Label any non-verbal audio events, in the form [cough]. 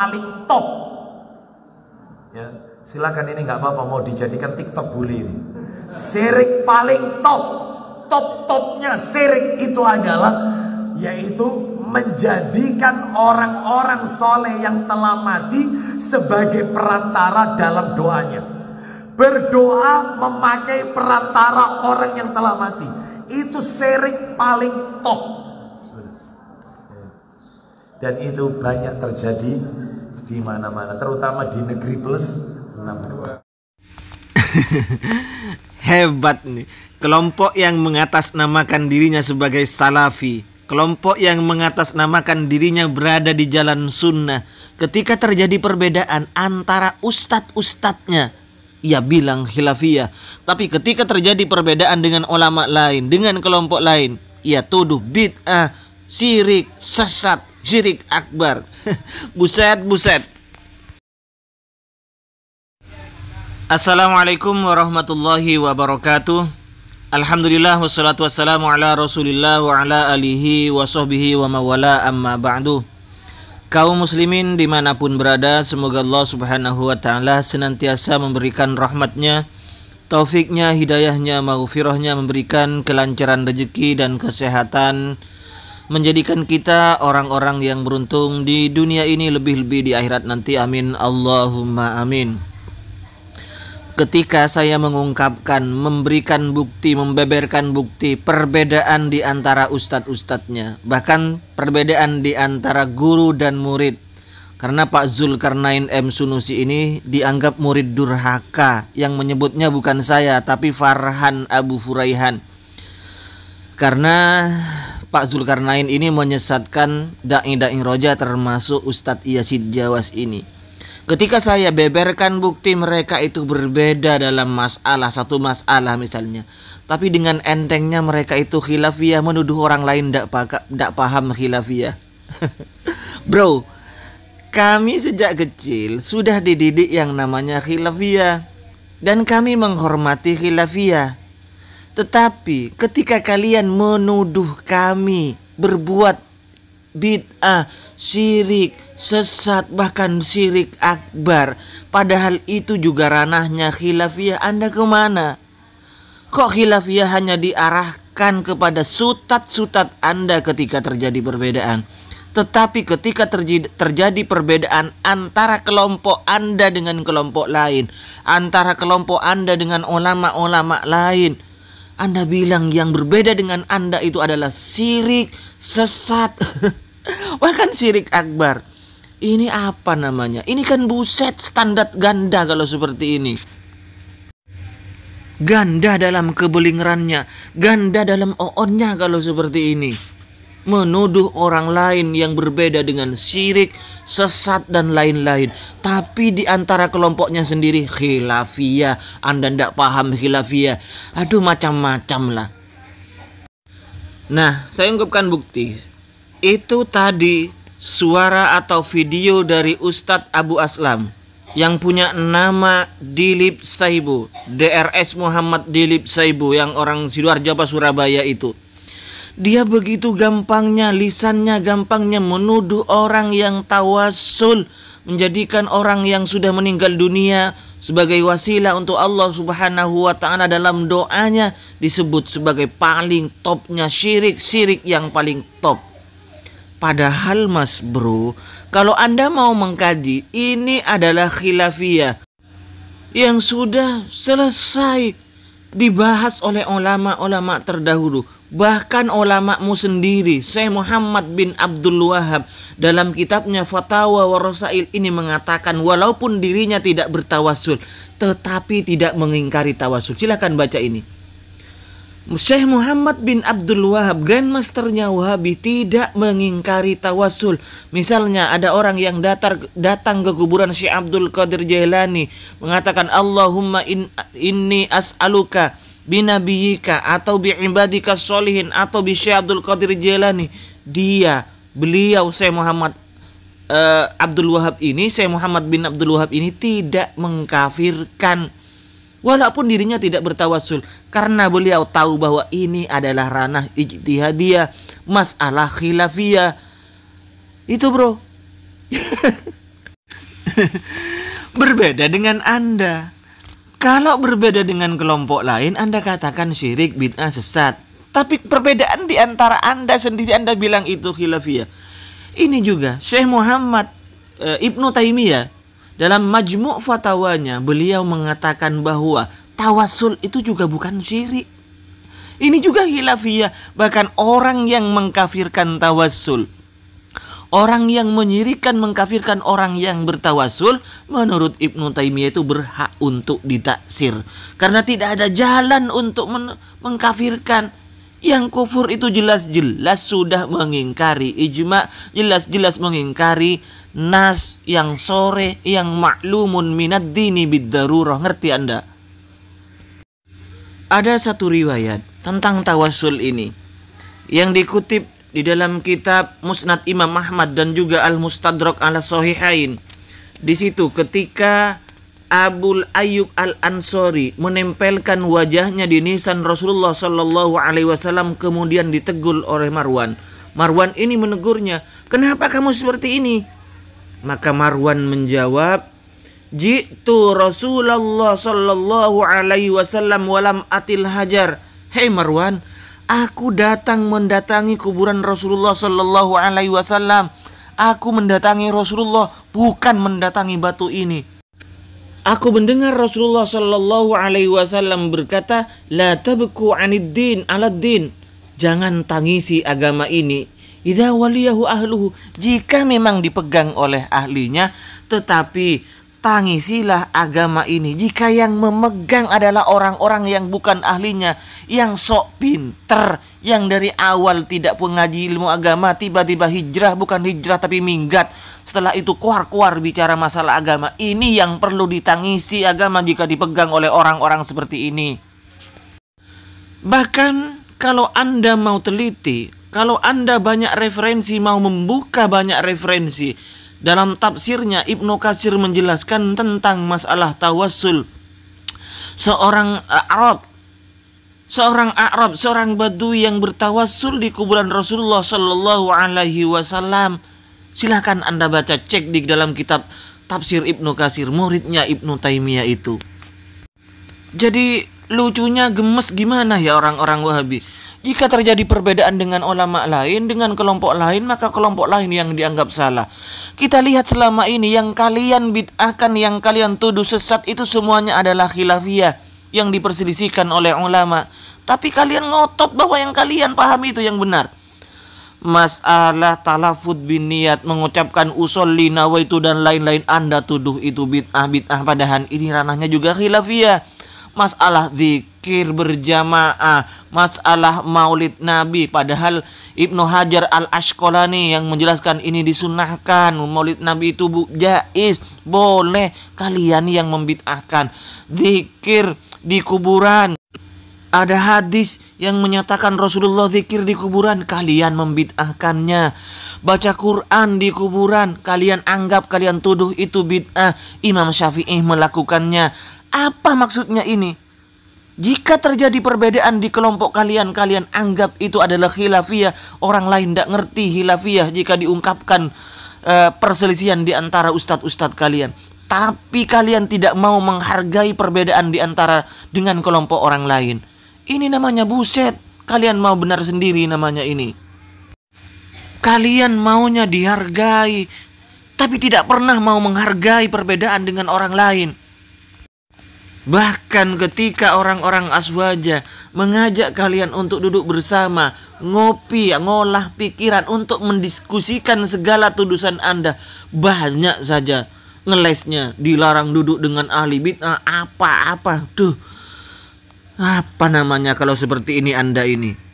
paling top ya silakan ini nggak apa-apa mau dijadikan tiktok bully ini Serik paling top top topnya serik itu adalah yaitu menjadikan orang-orang soleh yang telah mati sebagai perantara dalam doanya berdoa memakai perantara orang yang telah mati itu serik paling top dan itu banyak terjadi di mana-mana, terutama di negeri plus 62. [laughs] Hebat nih. Kelompok yang mengatasnamakan dirinya sebagai salafi, kelompok yang mengatasnamakan dirinya berada di jalan sunnah. Ketika terjadi perbedaan antara ustadz-ustadznya, ia bilang khilafiyah. Tapi ketika terjadi perbedaan dengan ulama lain, dengan kelompok lain, ia tuduh bid'ah, sirik, sesat, Jirik akbar. [laughs] buset, buset. Assalamualaikum warahmatullahi wabarakatuh. Alhamdulillah wassalatu wassalamu ala rasulillah wa ala alihi wa sahbihi wa mawala amma ba'du. Kaum muslimin dimanapun berada, semoga Allah subhanahu wa ta'ala senantiasa memberikan rahmatnya, taufiknya, hidayahnya, maufirahnya memberikan kelancaran rezeki dan kesehatan, menjadikan kita orang-orang yang beruntung di dunia ini lebih-lebih di akhirat nanti amin Allahumma amin ketika saya mengungkapkan memberikan bukti membeberkan bukti perbedaan di antara ustadz-ustadznya bahkan perbedaan di antara guru dan murid karena Pak Zulkarnain M. Sunusi ini dianggap murid durhaka yang menyebutnya bukan saya tapi Farhan Abu Furaihan. Karena Pak Zulkarnain ini menyesatkan dai-dai roja termasuk Ustadz Yasid Jawas ini. Ketika saya beberkan bukti mereka itu berbeda dalam masalah satu masalah misalnya, tapi dengan entengnya mereka itu khilafiyah menuduh orang lain tidak paham khilafiyah. [laughs] Bro, kami sejak kecil sudah dididik yang namanya khilafiyah dan kami menghormati khilafiyah tetapi ketika kalian menuduh kami berbuat bid'ah, syirik, sesat, bahkan syirik akbar, padahal itu juga ranahnya khilafiyah, Anda kemana? Kok khilafiyah hanya diarahkan kepada sutat-sutat Anda ketika terjadi perbedaan? Tetapi ketika terjadi, terjadi perbedaan antara kelompok Anda dengan kelompok lain, antara kelompok Anda dengan ulama-ulama lain, anda bilang yang berbeda dengan Anda itu adalah sirik, sesat, [laughs] bahkan sirik akbar. Ini apa namanya? Ini kan buset standar ganda kalau seperti ini. Ganda dalam kebelingerannya, ganda dalam oonnya kalau seperti ini menuduh orang lain yang berbeda dengan syirik, sesat dan lain-lain. Tapi di antara kelompoknya sendiri khilafiyah, Anda tidak paham khilafiyah. Aduh macam-macam lah. Nah, saya ungkapkan bukti. Itu tadi suara atau video dari Ustadz Abu Aslam yang punya nama Dilip Saibu, DRS Muhammad Dilip Saibu yang orang Sidoarjo Pasurabaya Surabaya itu. Dia begitu gampangnya, lisannya gampangnya menuduh orang yang tawasul, menjadikan orang yang sudah meninggal dunia sebagai wasilah untuk Allah Subhanahu wa taala dalam doanya disebut sebagai paling topnya syirik, syirik yang paling top. Padahal Mas Bro, kalau Anda mau mengkaji, ini adalah khilafiyah yang sudah selesai dibahas oleh ulama-ulama terdahulu bahkan ulamamu sendiri Syekh Muhammad bin Abdul Wahab dalam kitabnya Fatawa wa ini mengatakan walaupun dirinya tidak bertawasul tetapi tidak mengingkari tawasul silahkan baca ini Syekh Muhammad bin Abdul Wahab, Grandmasternya Wahabi, tidak mengingkari tawasul. Misalnya ada orang yang datar, datang ke kuburan Syekh Abdul Qadir Jailani mengatakan Allahumma in, inni as'aluka binabiyika atau bi'ibadika solihin atau bi Syekh Abdul Qadir Jailani. Dia, beliau Syekh Muhammad uh, Abdul Wahab ini, Syekh Muhammad bin Abdul Wahab ini tidak mengkafirkan Walaupun dirinya tidak bertawasul karena beliau tahu bahwa ini adalah ranah ijtihadiyah, masalah khilafiyah. Itu bro. [laughs] berbeda dengan Anda. Kalau berbeda dengan kelompok lain, Anda katakan syirik, bid'ah, sesat. Tapi perbedaan di antara Anda sendiri, Anda bilang itu khilafiyah. Ini juga Syekh Muhammad e, Ibnu Taimiyah dalam majmuk fatwanya beliau mengatakan bahwa tawasul itu juga bukan syirik. Ini juga hilafiyah bahkan orang yang mengkafirkan tawasul. Orang yang menyirikan mengkafirkan orang yang bertawasul menurut Ibnu Taimiyah itu berhak untuk ditaksir karena tidak ada jalan untuk mengkafirkan yang kufur itu jelas-jelas sudah mengingkari ijma, jelas-jelas mengingkari nas yang sore yang maklumun minat dini bidarurah ngerti anda ada satu riwayat tentang tawasul ini yang dikutip di dalam kitab Musnad Imam Ahmad dan juga Al Mustadrak al Sahihain di situ ketika Abul Ayub Al Ansori menempelkan wajahnya di nisan Rasulullah Shallallahu Alaihi Wasallam kemudian ditegur oleh Marwan. Marwan ini menegurnya, kenapa kamu seperti ini? Maka Marwan menjawab, "Jitu Rasulullah sallallahu alaihi wasallam walam atil hajar." Hei Marwan, aku datang mendatangi kuburan Rasulullah sallallahu alaihi wasallam. Aku mendatangi Rasulullah bukan mendatangi batu ini. Aku mendengar Rasulullah Shallallahu alaihi wasallam berkata, "La tabku 'anid din Jangan tangisi agama ini Idza waliyahu ahluhu jika memang dipegang oleh ahlinya tetapi tangisilah agama ini jika yang memegang adalah orang-orang yang bukan ahlinya yang sok pinter yang dari awal tidak ngaji ilmu agama tiba-tiba hijrah bukan hijrah tapi minggat setelah itu kuar-kuar bicara masalah agama ini yang perlu ditangisi agama jika dipegang oleh orang-orang seperti ini bahkan kalau Anda mau teliti kalau Anda banyak referensi, mau membuka banyak referensi, dalam tafsirnya Ibnu Katsir menjelaskan tentang masalah tawassul. Seorang Arab seorang Arab, seorang Badui yang bertawassul di kuburan Rasulullah Shallallahu Alaihi Wasallam. Silahkan anda baca cek di dalam kitab tafsir Ibnu Kasir, muridnya Ibnu Taimiyah itu. Jadi lucunya gemes gimana ya orang-orang Wahabi. Jika terjadi perbedaan dengan ulama lain, dengan kelompok lain, maka kelompok lain yang dianggap salah. Kita lihat selama ini yang kalian bid'ahkan, yang kalian tuduh sesat itu semuanya adalah khilafiyah yang diperselisihkan oleh ulama. Tapi kalian ngotot bahwa yang kalian pahami itu yang benar masalah talafud bin niat mengucapkan usul linawa itu dan lain-lain anda tuduh itu bid'ah bid'ah padahal ini ranahnya juga khilafiyah masalah dik zikir berjamaah, masalah maulid Nabi. Padahal Ibnu Hajar Al-Asqalani yang menjelaskan ini disunahkan. Maulid Nabi itu bu, jais, boleh kalian yang membid'ahkan. Zikir di kuburan. Ada hadis yang menyatakan Rasulullah zikir di kuburan, kalian membid'ahkannya. Baca Quran di kuburan, kalian anggap, kalian tuduh itu bid'ah. Imam Syafi'i melakukannya. Apa maksudnya ini? Jika terjadi perbedaan di kelompok kalian, kalian anggap itu adalah khilafiyah. Orang lain tidak ngerti khilafiyah jika diungkapkan uh, perselisihan di antara ustadz-ustadz kalian. Tapi kalian tidak mau menghargai perbedaan di antara dengan kelompok orang lain. Ini namanya buset. Kalian mau benar sendiri namanya ini. Kalian maunya dihargai, tapi tidak pernah mau menghargai perbedaan dengan orang lain. Bahkan ketika orang-orang aswaja mengajak kalian untuk duduk bersama, ngopi, ngolah pikiran untuk mendiskusikan segala tudusan Anda, banyak saja ngelesnya dilarang duduk dengan ahli bid'ah apa-apa. tuh Apa namanya kalau seperti ini Anda ini?